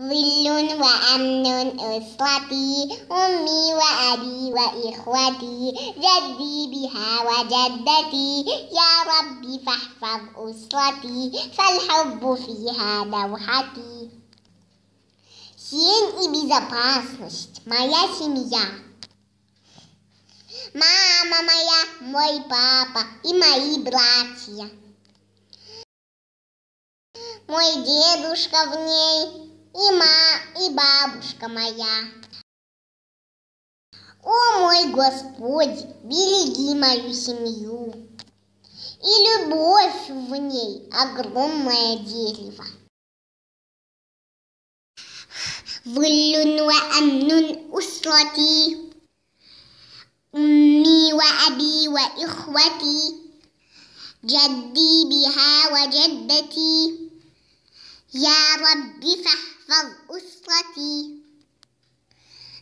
ظل وأمن أسرتي أمي وأبي وإخوتي جدي بها وجدتي يا ربي فاحفظ أسرتي فالحب فيها دوحتي Син и безопасность, моя семья. Мама моя, мой папа и мои братья. Мой дедушка в ней, и ма, и бабушка моя. О мой Господи, береги мою семью, и любовь в ней огромное дерево. ظل وأمن أسرتي أمي وأبي وإخوتي جدي بها وجدتي يا رب فهم أحفظ أسرتي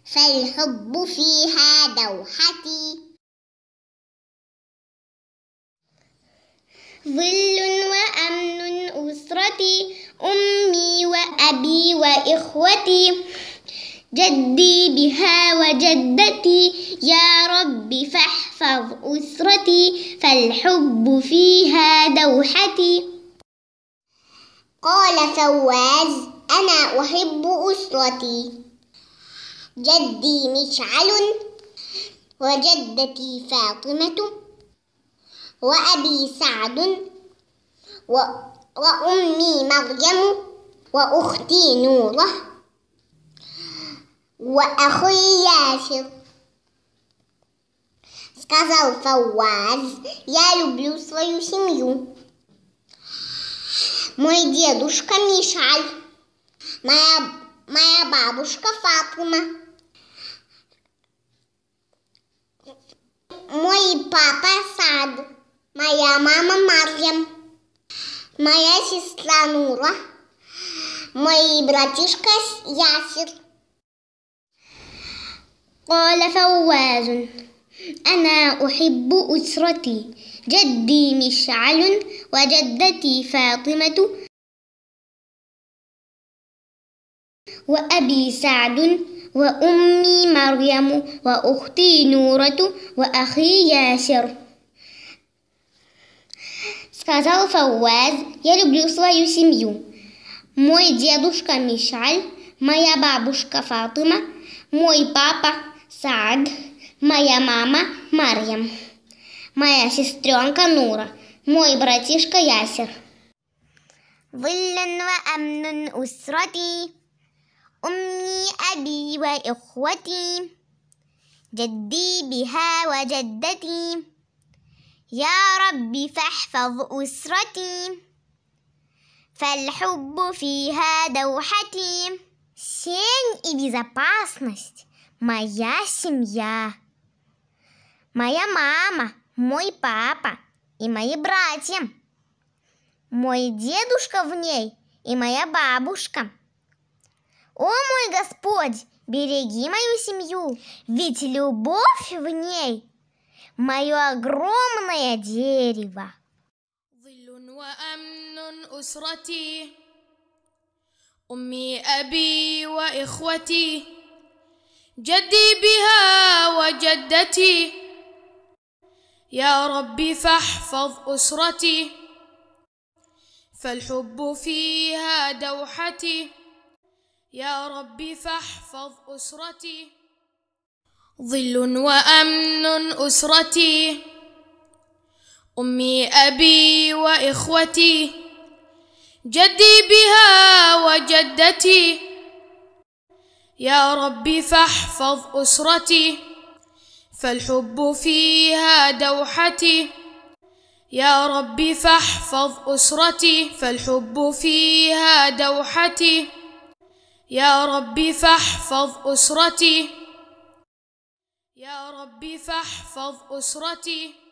فالحب فيها دوحتي ظل وأمن أسرتي أمي وأبي وإخوتي جدي بها وجدتي يا رب فاحفظ أسرتي فالحب فيها دوحتي قال فواز أنا أحب أسرتي جدي مشعل وجدتي فاطمة وأبي سعد وأمي مريم وأختي نورة وأخي ياسر сказал فواز يا люблю свою семью. Мой дедушка Мишаль. моя, моя бабушка Фатума. Мой папа Сад. Моя мама Марьям. Моя сестра Нура. Мой братишка Ясир. قال فواز أنا أحب أسرتي جدي مشعل وجدتي فاطمة وأبي سعد وأمي مريم وأختي نورة وأخي ياسر Сказал Фауэз, я люблю свою семью. Мой дедушка Мишаль, моя бабушка Фатыма, мой папа Саад, моя мама Марьям, моя сестренка Нура, мой братишка Ясер. Выллен ва амнун усрати. أمي أبي وإخوتي جدي بها وجدتي يا رب فاحفظ أسرتي فالحب فيها دوحتي Сень и безопасность – моя семья. Моя мама, мой папа и мои братья. Мой дедушка в ней и моя бабушка – О мой Господь, береги мою семью, ведь любовь в ней – мое огромное дерево. أمي أبي وإخوتي جدي بها وجدتي يا ربي فاحفظ أسرتي فالحب فيها دوحتي يا ربي فاحفظ أسرتي ظل وأمن أسرتي أمي أبي وإخوتي جدي بها وجدتي يا ربي فاحفظ أسرتي فالحب فيها دوحتي يا ربي فاحفظ أسرتي فالحب فيها دوحتي يا ربي فاحفظ أسرتي يا ربي فاحفظ أسرتي